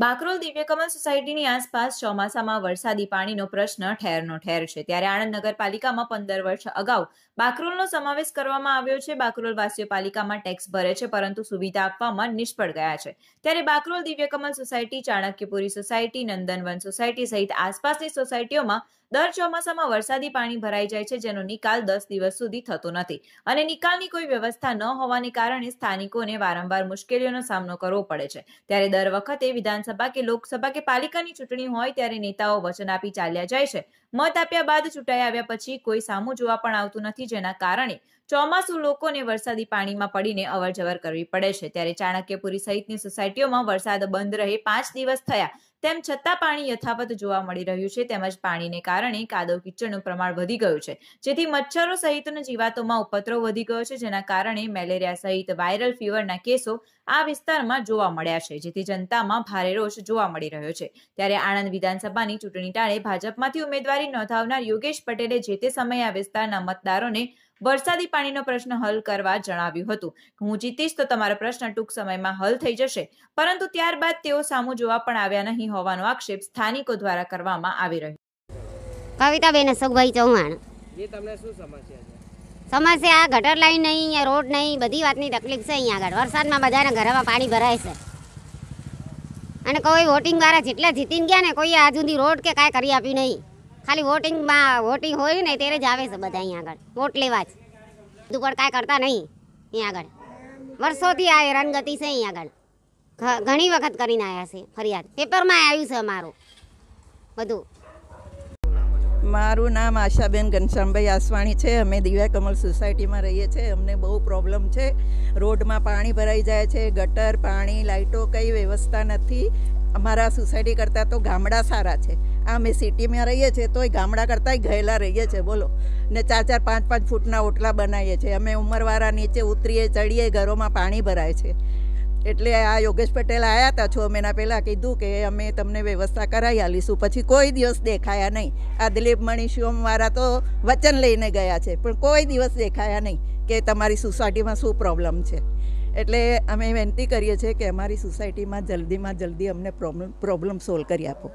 બાકરોલ દિવ્યકમલ સોસાયટીની આસપાસ ચોમાસામાં વરસાદી પાણીનો પ્રશ્ન ઠેરનો ઠેર છે ત્યારે આણંદ નગરપાલિકામાં પંદર વર્ષ અગાઉ બાકરોલનો સમાવેશ કરવામાં આવ્યો છે બાકરોલ વાસીઓ પાલિકામાં ટેક્સ ભરે છે પરંતુ સુવિધા આપવામાં નિષ્ફળ ગયા છે ત્યારે Bakrol Divyakamal society Chanakyapuri society Nandanvan society સહિત આસપાસની સોસાયટીઓમાં દર ચોમાસામાં વરસાદી પાણી ભરાઈ જાય છે જેનો નિકાલ દસ દિવસ સુધી થતો નથી અને નિકાલની કોઈ વ્યવસ્થા ન હોવાને કારણે સ્થાનિકોને વારંવાર મુશ્કેલીઓનો સામનો કરવો પડે છે ત્યારે દર વખતે વિધાનસભા કે લોકસભા કે પાલિકાની ચૂંટણી હોય ત્યારે નેતાઓ વચન આપી ચાલ્યા જાય છે મત આપ્યા બાદ ચૂંટાઈ આવ્યા પછી કોઈ સામું જોવા પણ આવતું નથી જેના કારણે ચોમાસું લોકોને વરસાદી પાણીમાં પડીને અવરજવર કરવી પડે છે ત્યારે ચાણક્યપુરી સહિતની સોસાયટીઓમાં વરસાદ બંધ રહે પાંચ દિવસ થયા તેમ છતાં પાણી યથાવત જોવા મળી રહ્યું છે તેમજ પાણીને કારણે કાદવ કિચડનું પ્રમાણ વધી ગયું છે જેથી મચ્છરો સહિતના જીવાતોમાં ઉપદ્રવ વધી ગયો છે જેના કારણે મેલેરિયા સહિત વાયરલ ફીવરના કેસો આ વિસ્તારમાં જોવા મળ્યા છે જેથી જનતામાં ભારે રોષ જોવા મળી રહ્યો છે ત્યારે આણંદ વિધાનસભાની ચૂંટણી ટાળે ભાજપમાંથી ઉમેદવારી નોંધાવનાર યોગેશ પટેલે જે તે સમયે આ વિસ્તારના મતદારોને વરસાદી પાણીનો પ્રશ્ન હલ કરવા જણાવ્યું હતું હું જીતીશ તો તમારો પ્રશ્ન ટૂંક સમયમાં હલ થઈ જશે પરંતુ ત્યારબાદ તેઓ સામું જોવા પણ આવ્યા નહીં હોવાનો આક્ષેપ સ્થાનિકો દ્વારા કરવામાં આવી રહ્યો કવિતાબેન અશોકભાઈ ચૌહાણ તમને શું સમસ્યા છે સમસ્યા ગટર લાઈન નહીં અહીંયા રોડ નહીં બધી વાતની તકલીફ છે અહીંયા આગળ વરસાદમાં બધાના ઘરમાં પાણી ભરાય છે અને કોઈ વોટિંગ વાળા જેટલા જીતીને ગયા ને કોઈ આજુ સુધી રોડ કે કાંઈ કરી આપ્યું નહીં ખાલી વોટિંગમાં વોટિંગ હોય ને ત્યારે જ આવે છે બધા અહીંયા આગળ વોટ લેવા જ બધું કાંઈ કરતા નહીં અહીંયા આગળ વર્ષોથી આ હેરાનગતિ છે અહીંયા આગળ ઘણી વખત કરીને આવ્યા છે ફરિયાદ પેપરમાં આવ્યું છે અમારું બધું મારું નામ આશાબેન ઘનશ્યામભાઈ આસવાણી છે અમે દિવ્યા કમલ સોસાયટીમાં રહીએ છીએ અમને બહુ પ્રોબ્લેમ છે રોડમાં પાણી ભરાઈ જાય છે ગટર પાણી લાઇટો કંઈ વ્યવસ્થા નથી અમારા સોસાયટી કરતાં તો ગામડા સારા છે આ અમે સિટીમાં રહીએ છીએ તોય ગામડા કરતાંય ગયેલા રહીએ છીએ બોલો ને ચાર ચાર પાંચ પાંચ ફૂટના ઓટલા બનાવીએ છીએ અમે ઉંમરવાળા નીચે ઉતરીએ ચડીએ ઘરોમાં પાણી ભરાય છે એટલે આ યોગેશ પટેલ આવ્યા હતા છ મહિના પહેલાં કીધું કે અમે તમને વ્યવસ્થા કરાવી આલીશું પછી કોઈ દિવસ દેખાયા નહીં આ દિલીપ મણી શિવમવાળા તો વચન લઈને ગયા છે પણ કોઈ દિવસ દેખાયા નહીં કે તમારી સોસાયટીમાં શું પ્રોબ્લેમ છે એટલે અમે વિનંતી કરીએ છીએ કે અમારી સોસાયટીમાં જલ્દીમાં જલ્દી અમને પ્રોબ્લમ પ્રોબ્લેમ સોલ્વ કરી આપો